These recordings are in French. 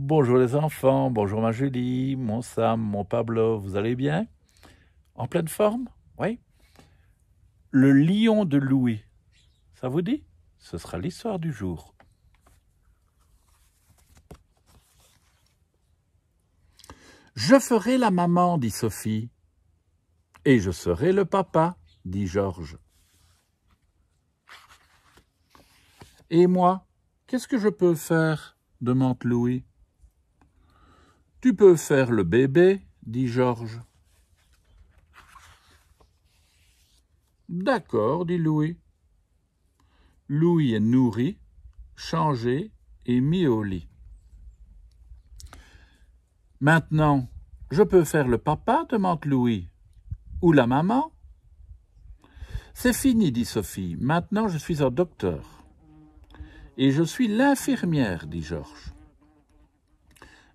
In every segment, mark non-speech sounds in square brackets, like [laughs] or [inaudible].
Bonjour les enfants, bonjour ma Julie, mon Sam, mon Pablo, vous allez bien En pleine forme Oui Le lion de Louis, ça vous dit Ce sera l'histoire du jour. Je ferai la maman, dit Sophie. Et je serai le papa, dit Georges. Et moi, qu'est-ce que je peux faire demande Louis. Tu peux faire le bébé, dit Georges. D'accord, dit Louis. Louis est nourri, changé et mis au lit. Maintenant, je peux faire le papa demande Louis. Ou la maman C'est fini, dit Sophie. Maintenant, je suis un docteur. Et je suis l'infirmière, dit Georges.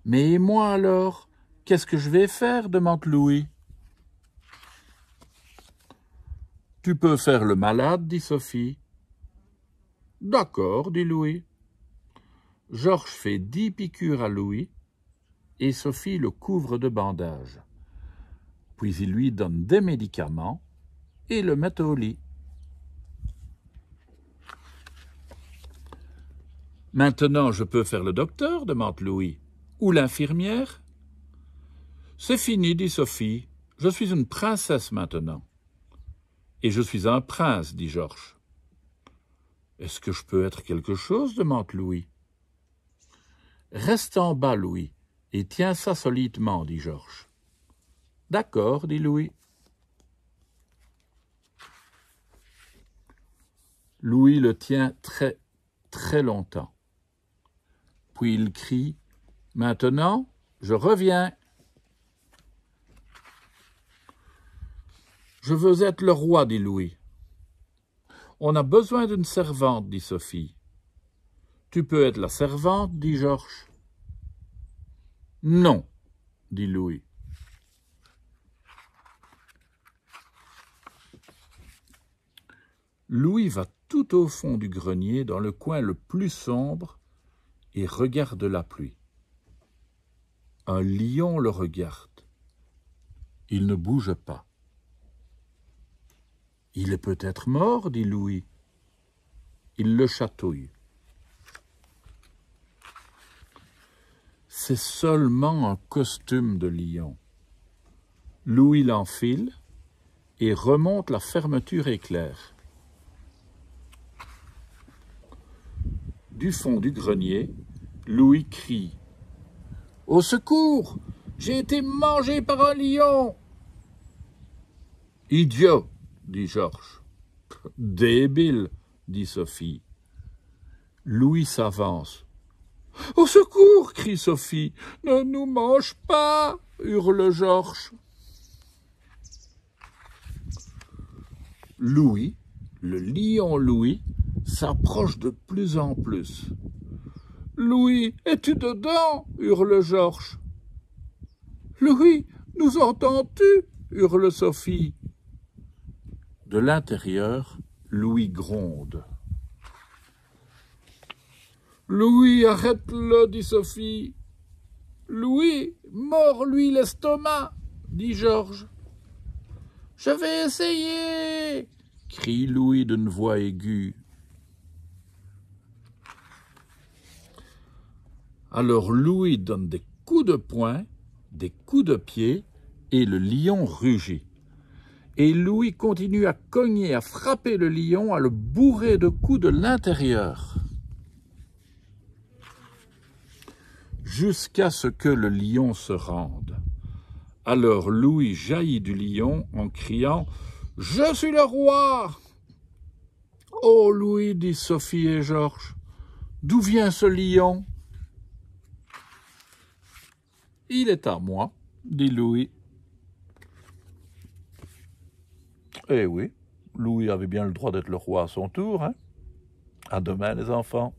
Mais moi alors, qu'est-ce que je vais faire demande Louis. Tu peux faire le malade, dit Sophie. D'accord, dit Louis. Georges fait dix piqûres à Louis et Sophie le couvre de bandages. Puis il lui donne des médicaments et le met au lit. Maintenant, je peux faire le docteur demande Louis ou l'infirmière C'est fini, dit Sophie. Je suis une princesse maintenant. Et je suis un prince, dit Georges. Est-ce que je peux être quelque chose demande Louis. Reste en bas, Louis, et tiens ça solidement, dit Georges. D'accord, dit Louis. Louis le tient très, très longtemps. Puis il crie Maintenant, je reviens. Je veux être le roi, dit Louis. On a besoin d'une servante, dit Sophie. Tu peux être la servante, dit Georges. Non, dit Louis. Louis va tout au fond du grenier, dans le coin le plus sombre, et regarde la pluie. Un lion le regarde. Il ne bouge pas. Il est peut-être mort, dit Louis. Il le chatouille. C'est seulement un costume de lion. Louis l'enfile et remonte la fermeture éclair. Du fond du grenier, Louis crie au secours J'ai été mangé par un lion Idiot, dit Georges. [laughs] Débile, dit Sophie. Louis s'avance. Au secours crie Sophie. Ne nous mange pas hurle Georges. Louis, le lion Louis, s'approche de plus en plus. Louis, es-tu dedans hurle Georges. Louis, nous entends-tu hurle Sophie. De l'intérieur, Louis gronde. Louis, arrête-le, dit Sophie. Louis, mords-lui l'estomac, dit Georges. Je vais essayer, crie Louis d'une voix aiguë. Alors Louis donne des coups de poing, des coups de pied, et le lion rugit. Et Louis continue à cogner, à frapper le lion, à le bourrer de coups de l'intérieur. Jusqu'à ce que le lion se rende. Alors Louis jaillit du lion en criant « Je suis le roi !»« Oh Louis !» dit Sophie et Georges. « D'où vient ce lion ?» Il est à moi, dit Louis. Eh oui, Louis avait bien le droit d'être le roi à son tour. Hein à demain les enfants.